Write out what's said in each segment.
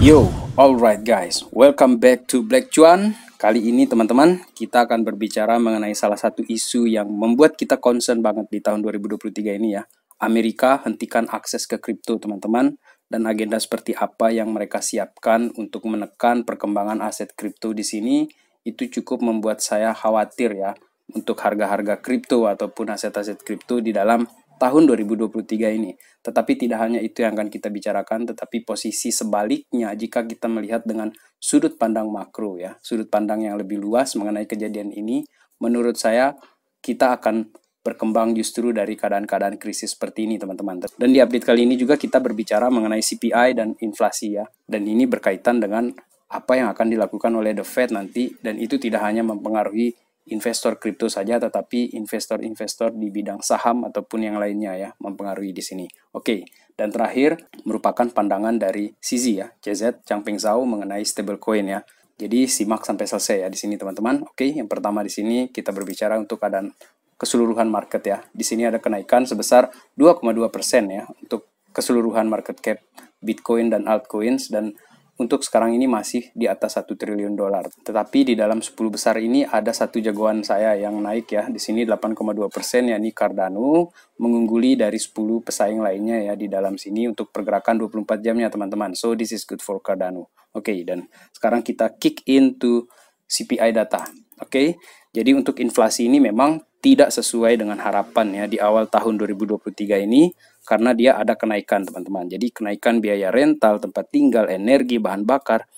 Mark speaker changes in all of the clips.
Speaker 1: Yo, alright guys, welcome back to Black Chuan. Kali ini teman-teman, kita akan berbicara mengenai salah satu isu yang membuat kita concern banget di tahun 2023 ini ya. Amerika hentikan akses ke kripto teman-teman, dan agenda seperti apa yang mereka siapkan untuk menekan perkembangan aset kripto di sini, itu cukup membuat saya khawatir ya untuk harga-harga kripto ataupun aset-aset kripto di dalam tahun 2023 ini. Tetapi tidak hanya itu yang akan kita bicarakan, tetapi posisi sebaliknya jika kita melihat dengan sudut pandang makro ya, sudut pandang yang lebih luas mengenai kejadian ini, menurut saya kita akan berkembang justru dari keadaan-keadaan krisis seperti ini, teman-teman. Dan di update kali ini juga kita berbicara mengenai CPI dan inflasi ya. Dan ini berkaitan dengan apa yang akan dilakukan oleh The Fed nanti dan itu tidak hanya mempengaruhi investor kripto saja, tetapi investor-investor di bidang saham ataupun yang lainnya ya mempengaruhi di sini. Oke, dan terakhir merupakan pandangan dari CZ ya, CZ Changping Zhao mengenai stablecoin ya. Jadi simak sampai selesai ya di sini teman-teman. Oke, yang pertama di sini kita berbicara untuk keadaan keseluruhan market ya. Di sini ada kenaikan sebesar 2,2% ya untuk keseluruhan market cap Bitcoin dan altcoins dan untuk sekarang ini masih di atas 1 triliun dolar. Tetapi di dalam 10 besar ini ada satu jagoan saya yang naik ya. Di sini 8,2 persen ya ini Cardano mengungguli dari 10 pesaing lainnya ya di dalam sini untuk pergerakan 24 jamnya teman-teman. So this is good for Cardano. Oke okay, dan sekarang kita kick into CPI data. Oke, okay? jadi untuk inflasi ini memang tidak sesuai dengan harapan ya di awal tahun 2023 ini karena dia ada kenaikan teman-teman. Jadi kenaikan biaya rental, tempat tinggal, energi, bahan bakar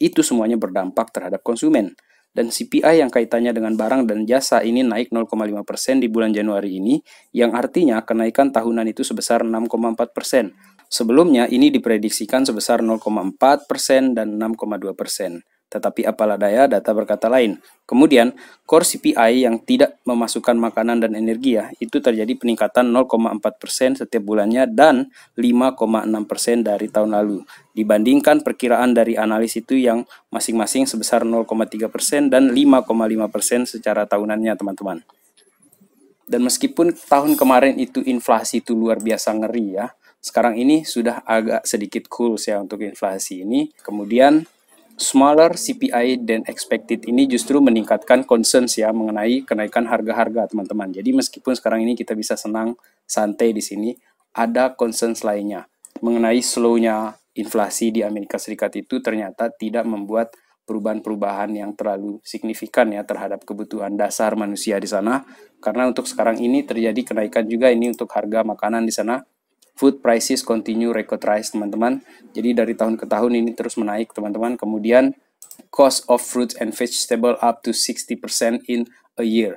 Speaker 1: itu semuanya berdampak terhadap konsumen. Dan CPI yang kaitannya dengan barang dan jasa ini naik 0,5% di bulan Januari ini, yang artinya kenaikan tahunan itu sebesar 6,4%. Sebelumnya ini diprediksikan sebesar 0,4% dan 6,2%. Tetapi apalah daya data berkata lain. Kemudian, core CPI yang tidak memasukkan makanan dan energi ya, itu terjadi peningkatan 0,4% setiap bulannya dan 5,6% dari tahun lalu. Dibandingkan perkiraan dari analis itu yang masing-masing sebesar 0,3% dan 5,5% secara tahunannya teman-teman. Dan meskipun tahun kemarin itu inflasi itu luar biasa ngeri ya, sekarang ini sudah agak sedikit cool ya untuk inflasi ini. Kemudian smaller CPI than expected ini justru meningkatkan concerns ya mengenai kenaikan harga-harga teman-teman. Jadi meskipun sekarang ini kita bisa senang santai di sini, ada concerns lainnya mengenai slownya inflasi di Amerika Serikat itu ternyata tidak membuat perubahan-perubahan yang terlalu signifikan ya terhadap kebutuhan dasar manusia di sana. Karena untuk sekarang ini terjadi kenaikan juga ini untuk harga makanan di sana food prices continue record rise teman-teman. Jadi dari tahun ke tahun ini terus menaik teman-teman. Kemudian cost of fruits and vegetable up to 60% in a year.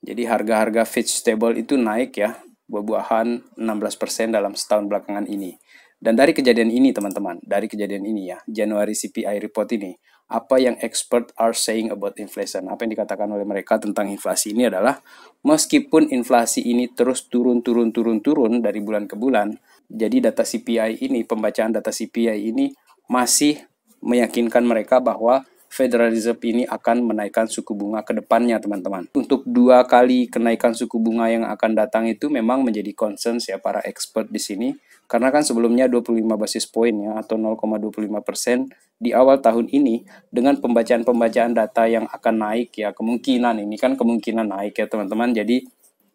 Speaker 1: Jadi harga-harga vegetable itu naik ya, buah-buahan 16% dalam setahun belakangan ini. Dan dari kejadian ini teman-teman, dari kejadian ini ya, Januari CPI report ini, apa yang expert are saying about inflation. Apa yang dikatakan oleh mereka tentang inflasi ini adalah meskipun inflasi ini terus turun turun turun turun dari bulan ke bulan, jadi data CPI ini, pembacaan data CPI ini masih meyakinkan mereka bahwa Federal Reserve ini akan menaikkan suku bunga ke depannya, teman-teman. Untuk dua kali kenaikan suku bunga yang akan datang itu memang menjadi concern ya para expert di sini karena kan sebelumnya 25 basis poin ya atau 0,25 persen di awal tahun ini dengan pembacaan-pembacaan data yang akan naik ya kemungkinan ini kan kemungkinan naik ya teman-teman. Jadi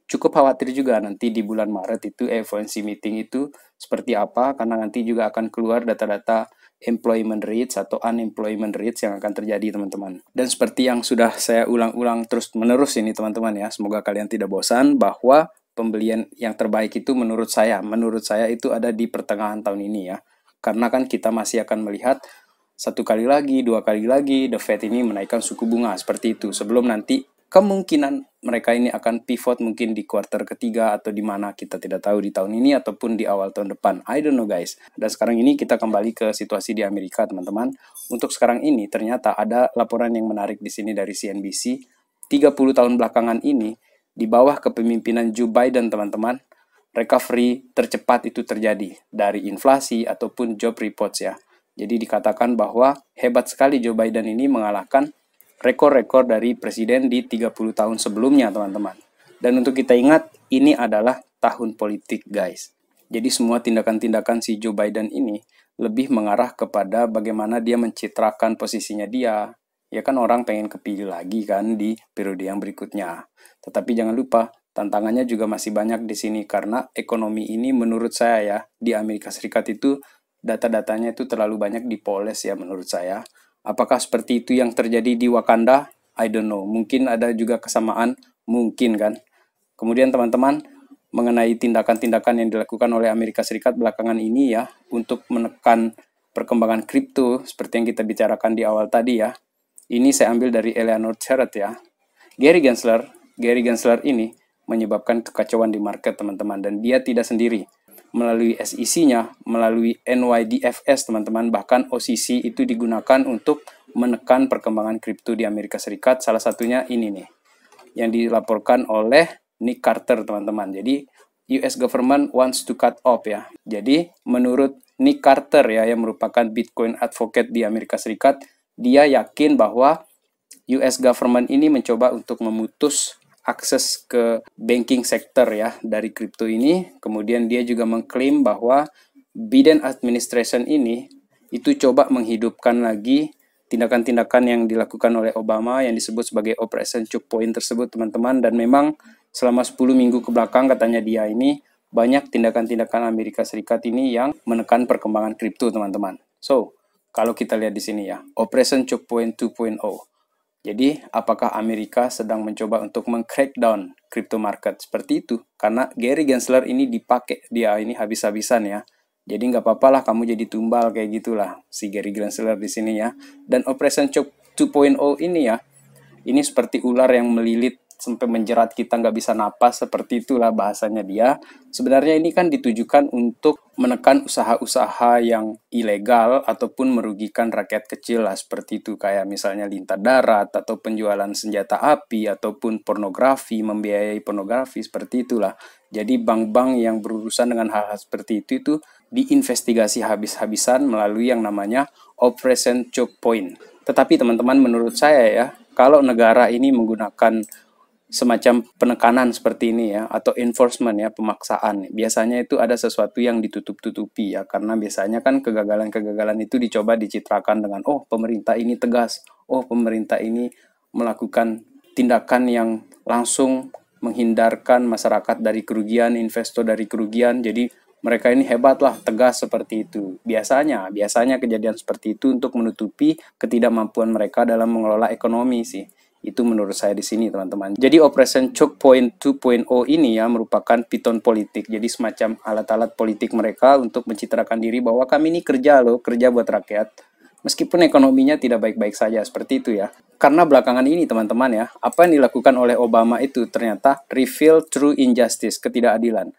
Speaker 1: cukup khawatir juga nanti di bulan Maret itu FOMC meeting itu seperti apa karena nanti juga akan keluar data-data employment rates atau unemployment rates yang akan terjadi teman-teman. Dan seperti yang sudah saya ulang-ulang terus menerus ini teman-teman ya, semoga kalian tidak bosan bahwa pembelian yang terbaik itu menurut saya, menurut saya itu ada di pertengahan tahun ini ya. Karena kan kita masih akan melihat satu kali lagi, dua kali lagi The Fed ini menaikkan suku bunga seperti itu sebelum nanti kemungkinan mereka ini akan pivot mungkin di quarter ketiga atau di mana kita tidak tahu di tahun ini ataupun di awal tahun depan. I don't know guys. Dan sekarang ini kita kembali ke situasi di Amerika teman-teman. Untuk sekarang ini ternyata ada laporan yang menarik di sini dari CNBC. 30 tahun belakangan ini di bawah kepemimpinan Joe Biden teman-teman, recovery tercepat itu terjadi dari inflasi ataupun job reports ya. Jadi dikatakan bahwa hebat sekali Joe Biden ini mengalahkan rekor-rekor dari presiden di 30 tahun sebelumnya teman-teman. Dan untuk kita ingat, ini adalah tahun politik guys. Jadi semua tindakan-tindakan si Joe Biden ini lebih mengarah kepada bagaimana dia mencitrakan posisinya dia, ya kan orang pengen kepilih lagi kan di periode yang berikutnya. Tetapi jangan lupa, tantangannya juga masih banyak di sini karena ekonomi ini menurut saya ya, di Amerika Serikat itu data-datanya itu terlalu banyak dipoles ya menurut saya. Apakah seperti itu yang terjadi di Wakanda? I don't know. Mungkin ada juga kesamaan, mungkin kan. Kemudian teman-teman, mengenai tindakan-tindakan yang dilakukan oleh Amerika Serikat belakangan ini ya untuk menekan perkembangan kripto seperti yang kita bicarakan di awal tadi ya ini saya ambil dari Eleanor Charrett ya. Gary Gensler, Gary Gensler ini menyebabkan kekacauan di market teman-teman dan dia tidak sendiri. Melalui SEC-nya, melalui NYDFS teman-teman, bahkan OCC itu digunakan untuk menekan perkembangan kripto di Amerika Serikat. Salah satunya ini nih, yang dilaporkan oleh Nick Carter teman-teman. Jadi US government wants to cut off ya. Jadi menurut Nick Carter ya yang merupakan Bitcoin advocate di Amerika Serikat, dia yakin bahwa US government ini mencoba untuk memutus akses ke banking sector ya dari kripto ini. Kemudian dia juga mengklaim bahwa Biden administration ini itu coba menghidupkan lagi tindakan-tindakan yang dilakukan oleh Obama yang disebut sebagai Operation point tersebut teman-teman dan memang selama 10 minggu ke belakang katanya dia ini banyak tindakan-tindakan Amerika Serikat ini yang menekan perkembangan kripto teman-teman. So, kalau kita lihat di sini ya, Operation Chokepoint 2.0. Jadi, apakah Amerika sedang mencoba untuk meng-crackdown crypto market seperti itu? Karena Gary Gensler ini dipakai, dia ini habis-habisan ya. Jadi nggak apa-apa lah kamu jadi tumbal kayak gitulah si Gary Gensler di sini ya. Dan Operation Choke 2.0 ini ya, ini seperti ular yang melilit sampai menjerat kita nggak bisa napas seperti itulah bahasanya dia. Sebenarnya ini kan ditujukan untuk menekan usaha-usaha yang ilegal ataupun merugikan rakyat kecil lah seperti itu kayak misalnya lintas darat atau penjualan senjata api ataupun pornografi membiayai pornografi seperti itulah. Jadi bank-bank yang berurusan dengan hal-hal seperti itu itu diinvestigasi habis-habisan melalui yang namanya Operation Choke Point. Tetapi teman-teman menurut saya ya, kalau negara ini menggunakan semacam penekanan seperti ini ya atau enforcement ya pemaksaan biasanya itu ada sesuatu yang ditutup-tutupi ya karena biasanya kan kegagalan-kegagalan itu dicoba dicitrakan dengan oh pemerintah ini tegas oh pemerintah ini melakukan tindakan yang langsung menghindarkan masyarakat dari kerugian investor dari kerugian jadi mereka ini hebatlah tegas seperti itu biasanya biasanya kejadian seperti itu untuk menutupi ketidakmampuan mereka dalam mengelola ekonomi sih itu menurut saya di sini teman-teman. Jadi Operation Choke Point 2.0 ini ya merupakan piton politik. Jadi semacam alat-alat politik mereka untuk mencitrakan diri bahwa kami ini kerja loh, kerja buat rakyat. Meskipun ekonominya tidak baik-baik saja, seperti itu ya. Karena belakangan ini teman-teman ya, apa yang dilakukan oleh Obama itu ternyata reveal true injustice, ketidakadilan.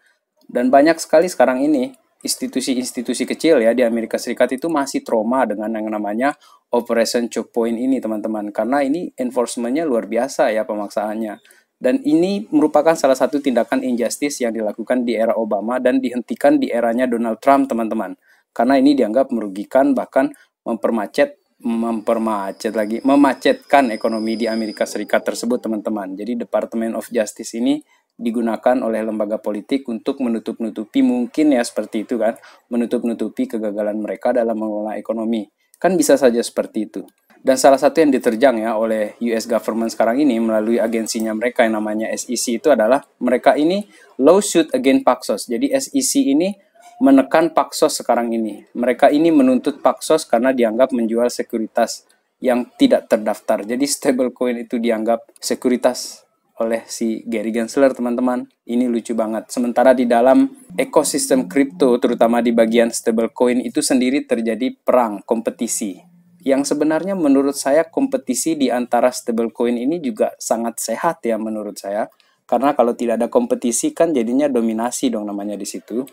Speaker 1: Dan banyak sekali sekarang ini institusi-institusi kecil ya di Amerika Serikat itu masih trauma dengan yang namanya Operation Choke Point ini teman-teman karena ini enforcementnya luar biasa ya pemaksaannya dan ini merupakan salah satu tindakan injustice yang dilakukan di era Obama dan dihentikan di eranya Donald Trump teman-teman karena ini dianggap merugikan bahkan mempermacet mempermacet lagi memacetkan ekonomi di Amerika Serikat tersebut teman-teman jadi Department of Justice ini digunakan oleh lembaga politik untuk menutup-nutupi mungkin ya seperti itu kan, menutup-nutupi kegagalan mereka dalam mengelola ekonomi. Kan bisa saja seperti itu. Dan salah satu yang diterjang ya oleh US government sekarang ini melalui agensinya mereka yang namanya SEC itu adalah mereka ini lawsuit against Paxos. Jadi SEC ini menekan Paxos sekarang ini. Mereka ini menuntut Paxos karena dianggap menjual sekuritas yang tidak terdaftar. Jadi stablecoin itu dianggap sekuritas oleh si Gary Gensler teman-teman. Ini lucu banget. Sementara di dalam ekosistem kripto terutama di bagian stablecoin itu sendiri terjadi perang kompetisi. Yang sebenarnya menurut saya kompetisi di antara stablecoin ini juga sangat sehat ya menurut saya. Karena kalau tidak ada kompetisi kan jadinya dominasi dong namanya di situ.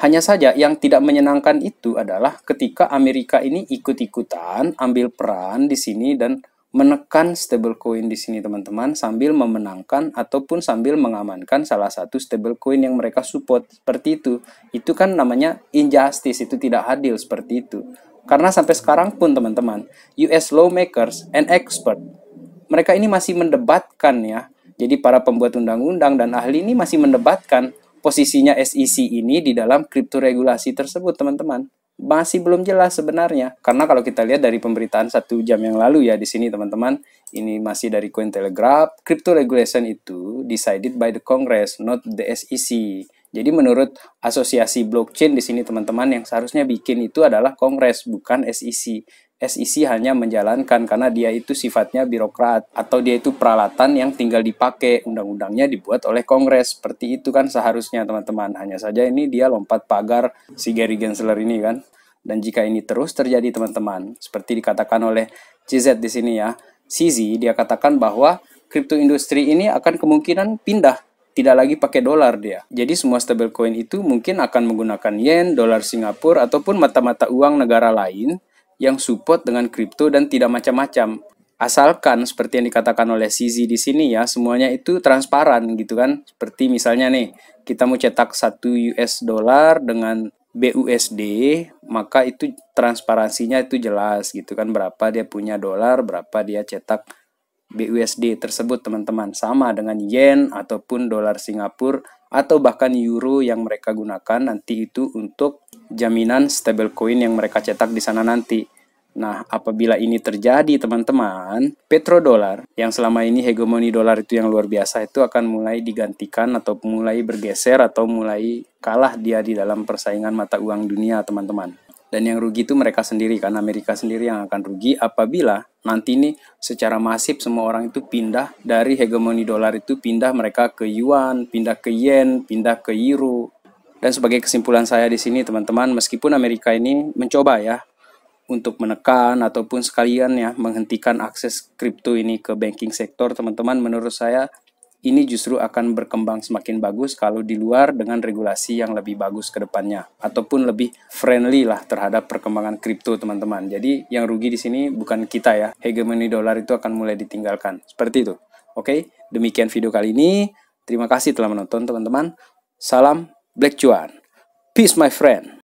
Speaker 1: Hanya saja yang tidak menyenangkan itu adalah ketika Amerika ini ikut-ikutan ambil peran di sini dan menekan stablecoin di sini teman-teman sambil memenangkan ataupun sambil mengamankan salah satu stablecoin yang mereka support seperti itu. Itu kan namanya injustice, itu tidak adil seperti itu. Karena sampai sekarang pun teman-teman, US lawmakers and expert mereka ini masih mendebatkan ya. Jadi para pembuat undang-undang dan ahli ini masih mendebatkan posisinya SEC ini di dalam kripto regulasi tersebut, teman-teman masih belum jelas sebenarnya. Karena kalau kita lihat dari pemberitaan satu jam yang lalu ya di sini teman-teman, ini masih dari Coin Telegraph crypto regulation itu decided by the Congress, not the SEC. Jadi menurut asosiasi blockchain di sini teman-teman yang seharusnya bikin itu adalah Kongres bukan SEC. SEC hanya menjalankan karena dia itu sifatnya birokrat atau dia itu peralatan yang tinggal dipakai undang-undangnya dibuat oleh Kongres seperti itu kan seharusnya teman-teman hanya saja ini dia lompat pagar si Gary Gensler ini kan dan jika ini terus terjadi teman-teman seperti dikatakan oleh CZ di sini ya CZ dia katakan bahwa kripto industri ini akan kemungkinan pindah tidak lagi pakai dolar dia. Jadi semua stablecoin itu mungkin akan menggunakan yen, dolar Singapura, ataupun mata-mata uang negara lain yang support dengan kripto dan tidak macam-macam. Asalkan seperti yang dikatakan oleh CZ di sini ya, semuanya itu transparan gitu kan. Seperti misalnya nih, kita mau cetak 1 US dollar dengan BUSD, maka itu transparansinya itu jelas gitu kan berapa dia punya dolar, berapa dia cetak BUSD tersebut teman-teman. Sama dengan yen ataupun dolar Singapura atau bahkan euro yang mereka gunakan nanti itu untuk jaminan stablecoin yang mereka cetak di sana nanti. Nah, apabila ini terjadi, teman-teman, petrodolar yang selama ini hegemoni dolar itu yang luar biasa itu akan mulai digantikan atau mulai bergeser atau mulai kalah dia di dalam persaingan mata uang dunia, teman-teman. Dan yang rugi itu mereka sendiri, karena Amerika sendiri yang akan rugi apabila nanti ini secara masif semua orang itu pindah dari hegemoni dolar itu pindah mereka ke yuan, pindah ke yen, pindah ke euro, dan sebagai kesimpulan saya di sini teman-teman, meskipun Amerika ini mencoba ya untuk menekan ataupun sekalian ya menghentikan akses kripto ini ke banking sektor, teman-teman menurut saya ini justru akan berkembang semakin bagus kalau di luar dengan regulasi yang lebih bagus ke depannya ataupun lebih friendly lah terhadap perkembangan kripto teman-teman. Jadi yang rugi di sini bukan kita ya. Hegemoni dolar itu akan mulai ditinggalkan. Seperti itu. Oke, demikian video kali ini. Terima kasih telah menonton teman-teman. Salam Black Juan. Peace my friend.